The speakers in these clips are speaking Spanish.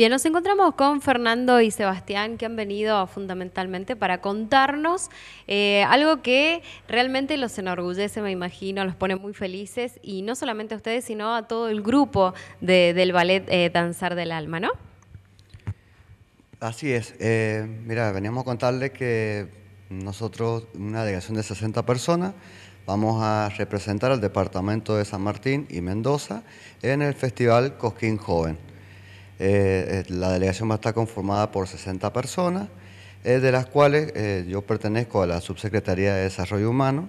Bien, nos encontramos con Fernando y Sebastián que han venido fundamentalmente para contarnos eh, algo que realmente los enorgullece, me imagino, los pone muy felices y no solamente a ustedes, sino a todo el grupo del ballet eh, Danzar del Alma, ¿no? Así es. Eh, mira, veníamos a contarles que nosotros, una delegación de 60 personas, vamos a representar al departamento de San Martín y Mendoza en el Festival Cosquín Joven. Eh, eh, la delegación va a estar conformada por 60 personas, eh, de las cuales yo pertenezco a la Subsecretaría de Desarrollo Humano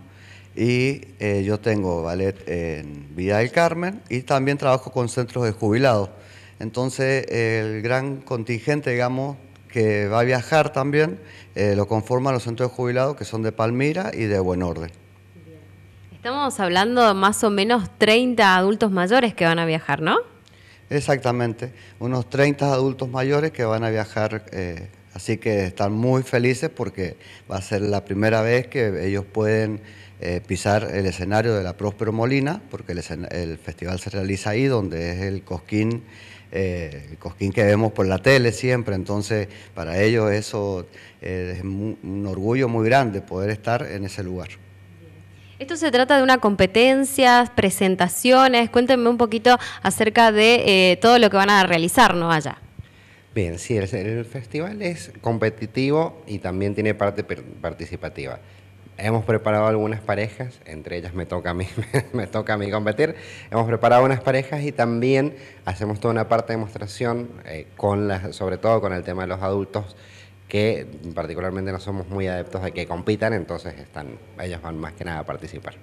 y yo tengo ballet en Villa del Carmen y también trabajo con centros de jubilados. Entonces, el gran contingente, digamos, que va a viajar también, lo conforman los centros de jubilados que son de Palmira y de Buen Orden. Estamos hablando de más o menos 30 adultos mayores que van a viajar, ¿no? Exactamente, unos 30 adultos mayores que van a viajar, eh, así que están muy felices porque va a ser la primera vez que ellos pueden eh, pisar el escenario de la Próspero Molina, porque el, festival se realiza ahí, donde es el Cosquín. Eh, el cosquín que vemos por la tele siempre, entonces para ellos eso es un orgullo muy grande poder estar en ese lugar. Esto se trata de una competencia, presentaciones. Cuéntenme un poquito acerca de eh, todo lo que van a realizar, ¿no? Allá. Bien, sí, el, festival es competitivo y también tiene parte participativa. Hemos preparado algunas parejas, entre ellas me toca a mí, me toca a mí competir. Hemos preparado unas parejas y también hacemos toda una parte de demostración eh, con las, sobre todo con el tema de los adultos que particularmente no somos muy adeptos de que compitan, entonces están, ellos van más que nada a participar.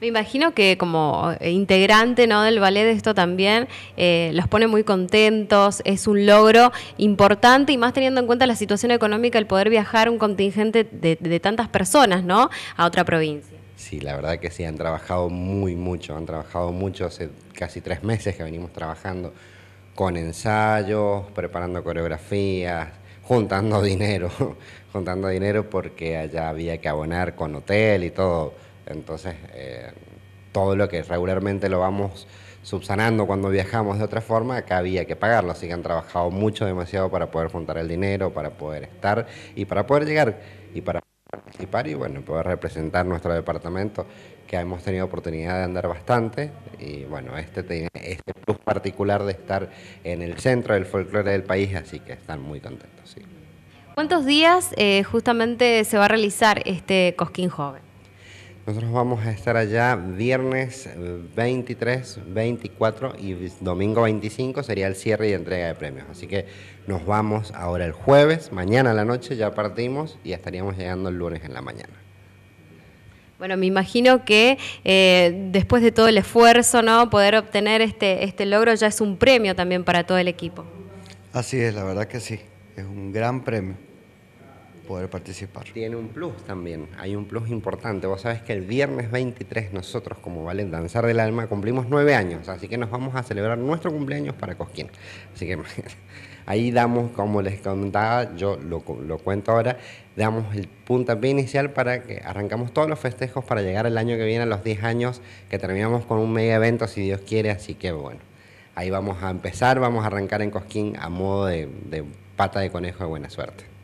Me imagino que como eh, integrante ¿no? del ballet de esto también eh, los pone muy contentos, es un logro importante y más teniendo en cuenta la situación económica, el poder viajar un contingente de, de tantas personas ¿no? a otra provincia. Sí, la verdad que sí, han trabajado muy mucho, han trabajado mucho, hace casi tres meses que venimos trabajando con ensayos, preparando coreografías, juntando dinero, juntando dinero porque allá había que abonar con hotel y todo. Entonces, eh, todo lo que regularmente lo vamos subsanando cuando viajamos de otra forma, acá había que pagarlo. Así que han trabajado mucho, demasiado para poder juntar el dinero, para poder estar y para poder llegar y para y bueno, poder representar nuestro departamento, que hemos tenido oportunidad de andar bastante y bueno, este tiene este plus particular de estar en el centro del folclore del país, así que están muy contentos. ¿Cuántos días eh, justamente se va a realizar este Cosquín Joven? Nosotros vamos a estar allá viernes 23, 24 y domingo 25 sería el cierre y entrega de premios. Así que nos vamos ahora el jueves, mañana a la noche ya partimos y estaríamos llegando el lunes en la mañana. Bueno, me imagino que eh, después de todo el esfuerzo, ¿no? Poder obtener este, este logro ya es un premio también para todo el equipo. Así es, la verdad que sí, es un gran premio poder participar. Tiene un plus también, hay un plus importante. Vos sabés que el viernes 23 nosotros como Valen Danzar del Alma cumplimos nueve años, así que nos vamos a celebrar nuestro cumpleaños para Cosquín. Así que ahí damos, como les comentaba, yo lo, cuento ahora, damos el puntapié inicial para que arrancamos todos los festejos para llegar el año que viene a los 10 años, que terminamos con un mega evento si Dios quiere, así que bueno. Ahí vamos a empezar, vamos a arrancar en Cosquín a modo de pata de conejo de buena suerte.